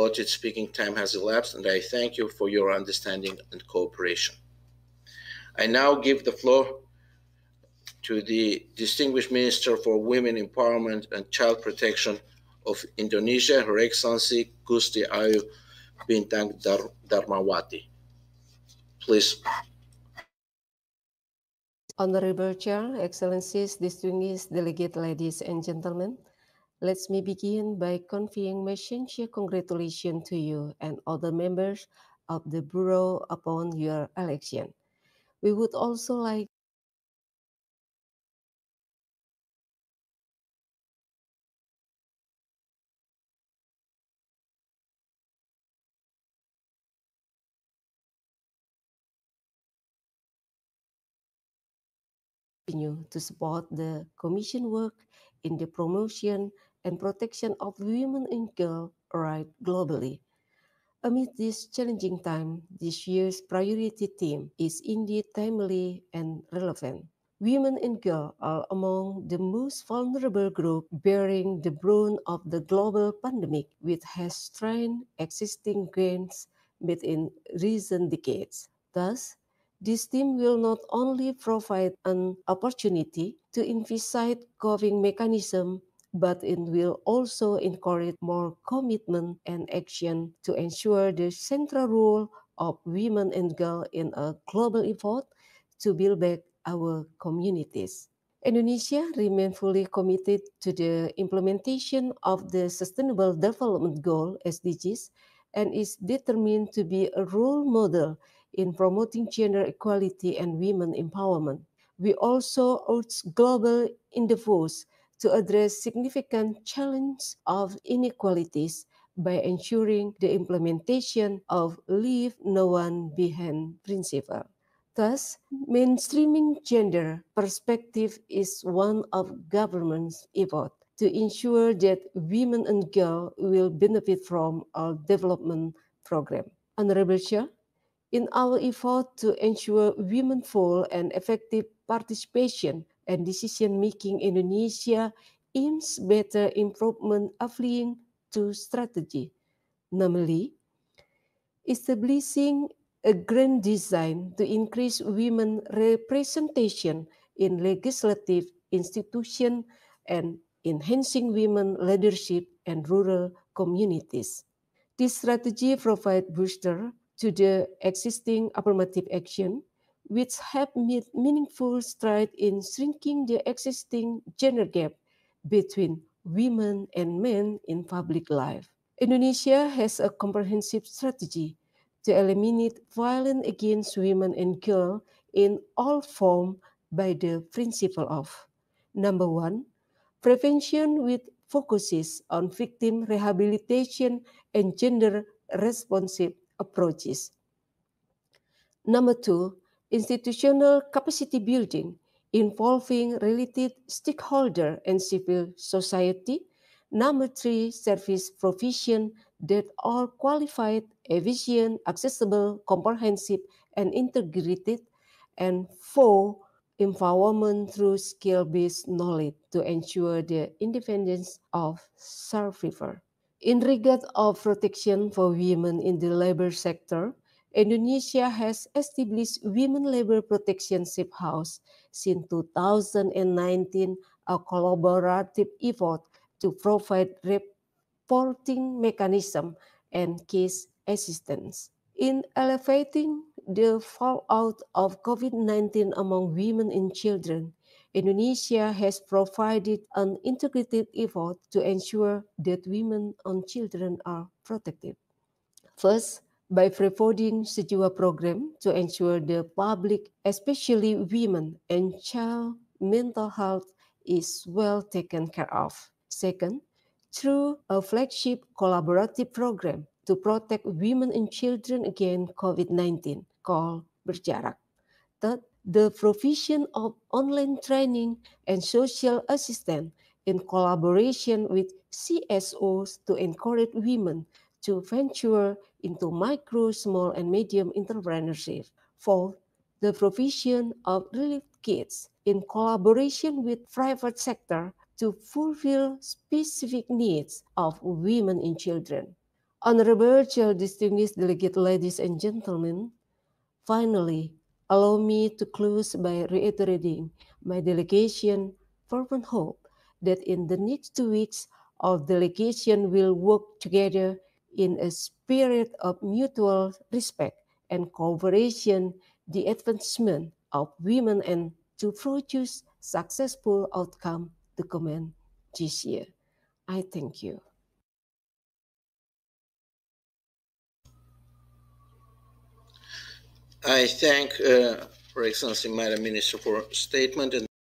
allotted speaking time has elapsed, and I thank you for your understanding and cooperation. I now give the floor to the Distinguished Minister for Women Empowerment and Child Protection of Indonesia, Her Excellency Gusti Ayu Bintang Dar Darmawati. Please. Honorable Chair, Excellencies, distinguished delegates, ladies and gentlemen, let me begin by conveying my sincere congratulations to you and other members of the Bureau upon your election. We would also like to support the Commission work in the promotion and protection of women and girls rights globally. Amid this challenging time, this year's priority theme is indeed timely and relevant. Women and girls are among the most vulnerable group bearing the brunt of the global pandemic, which has strained existing gains made in recent decades. Thus, this team will not only provide an opportunity to investigate coping mechanism but it will also encourage more commitment and action to ensure the central role of women and girls in a global effort to build back our communities. Indonesia remains fully committed to the implementation of the Sustainable Development Goal (SDGs) and is determined to be a role model in promoting gender equality and women empowerment. We also urge global endeavors to address significant challenge of inequalities by ensuring the implementation of leave no one behind principle. Thus, mainstreaming gender perspective is one of government's effort to ensure that women and girls will benefit from our development program. Honorable Chair, in our effort to ensure women full and effective participation and decision-making Indonesia aims better improvement of link to strategy, namely establishing a grand design to increase women representation in legislative institution and enhancing women leadership and rural communities. This strategy provides booster to the existing affirmative action which have made meaningful strides in shrinking the existing gender gap between women and men in public life. Indonesia has a comprehensive strategy to eliminate violence against women and girls in all forms by the principle of number one, prevention with focuses on victim rehabilitation and gender responsive approaches. Number two, institutional capacity building involving related stakeholder and civil society. Number three, service provision that are qualified, efficient, accessible, comprehensive, and integrated. And four, empowerment through skill-based knowledge to ensure the independence of survivor. In regard of protection for women in the labor sector, Indonesia has established Women Labor Protection Safe House since 2019, a collaborative effort to provide reporting mechanism and case assistance. In elevating the fallout of COVID-19 among women and children, Indonesia has provided an integrated effort to ensure that women and children are protected. First, by providing secure program to ensure the public, especially women and child mental health is well taken care of. Second, through a flagship collaborative program to protect women and children against COVID-19 called Berjarak. Third, the provision of online training and social assistance in collaboration with CSOs to encourage women to venture into micro, small, and medium entrepreneurship. for the provision of relief kits in collaboration with private sector to fulfill specific needs of women and children. Honorable Chair, distinguished delegate ladies and gentlemen, finally, allow me to close by reiterating my delegation fervent hope that in the next two weeks, our delegation will work together in a spirit of mutual respect and cooperation, the advancement of women and to produce successful outcome to comment this year. I thank you. I thank, uh, for Excellency Madam Minister, for statement and